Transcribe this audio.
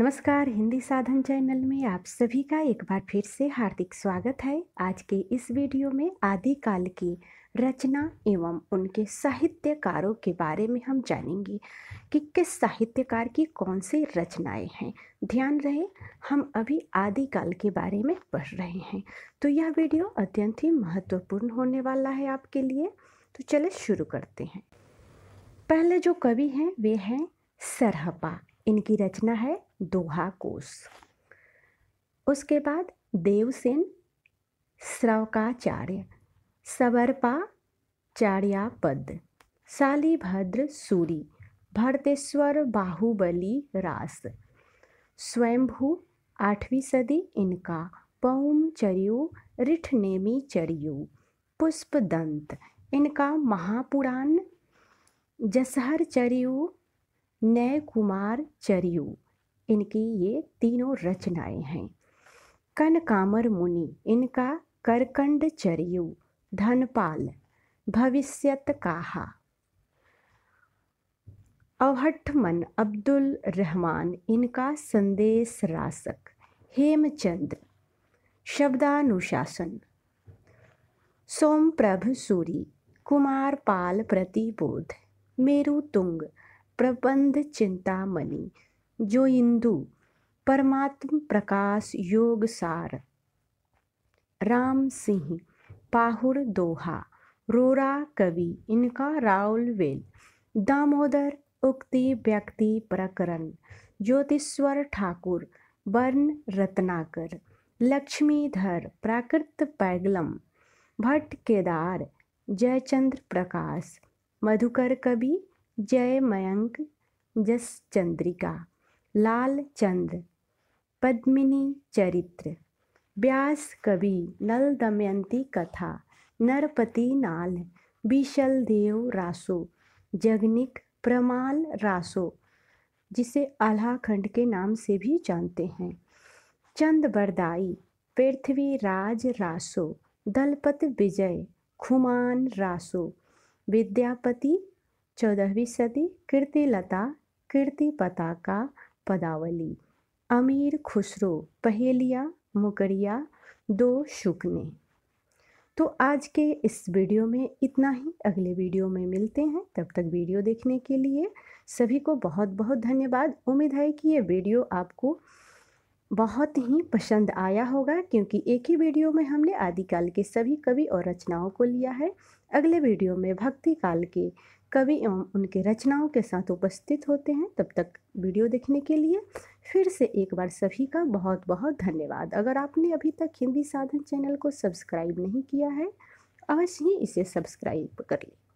नमस्कार हिंदी साधन चैनल में आप सभी का एक बार फिर से हार्दिक स्वागत है आज के इस वीडियो में आदिकाल की रचना एवं उनके साहित्यकारों के बारे में हम जानेंगे कि किस साहित्यकार की कौन सी रचनाएं हैं ध्यान रहे हम अभी आदिकाल के बारे में पढ़ रहे हैं तो यह वीडियो अत्यंत ही महत्वपूर्ण होने वाला है आपके लिए तो चले शुरू करते हैं पहले जो कवि हैं वे हैं सरहपा इनकी रचना है दोहा कोश उसके बाद देवसेन श्रवकाचार्य सवर्पाचार्यापद शालीभद्र सूरी भरतेश्वर बाहुबली रास स्वयंभू आठवीं सदी इनका पौम रिठ रिठनेमी चरयू पुष्पदंत इनका महापुराण जसहर चरयू नय कुमार चरयू इनकी ये तीनों रचनाएं हैं कन कामर मुनि इनका करकंड चरियु धनपाल भविष्यत काहा मन अब्दुल रहमान इनका संदेश रासक हेमचंद्र शब्दानुशासन सोमप्रभ सूरी कुमार पाल प्रतिबोध मेरुतुंग प्रबंध चिंतामणि जो इंदु परमात्म प्रकाश योग सार राम सिंह पाहुर दोहा रोरा कवि इनका राउल वेल दामोदर उक्ति व्यक्ति प्रकरण ज्योतिश्वर ठाकुर वर्ण रत्नाकर लक्ष्मीधर प्राकृत पैगलम भट्ट केदार जयचंद्र प्रकाश मधुकर कवि जय मयंक जस चंद्रिका लाल चंद पद्मिनी चरित्र व्यास कवि नल दमयंती कथा नरपति नाल विशल देव रासो जगनिक प्रमाल रासो जिसे आल्हाखंड के नाम से भी जानते हैं चंद बरदाई पृथ्वी राज रासो दलपत विजय खुमान रासो विद्यापति चौदहवीं सदी कीर्ति लता कीर्ति पताका पदावली अमीर खुसरो पहेलिया मुकरिया दो शुकने तो आज के इस वीडियो में इतना ही अगले वीडियो में मिलते हैं तब तक वीडियो देखने के लिए सभी को बहुत बहुत धन्यवाद उम्मीद है कि ये वीडियो आपको बहुत ही पसंद आया होगा क्योंकि एक ही वीडियो में हमने आदिकाल के सभी कवि और रचनाओं को लिया है अगले वीडियो में भक्ति काल के कवि एवं उनके रचनाओं के साथ उपस्थित होते हैं तब तक वीडियो देखने के लिए फिर से एक बार सभी का बहुत बहुत धन्यवाद अगर आपने अभी तक हिंदी साधन चैनल को सब्सक्राइब नहीं किया है अवश्य ही इसे सब्सक्राइब कर लें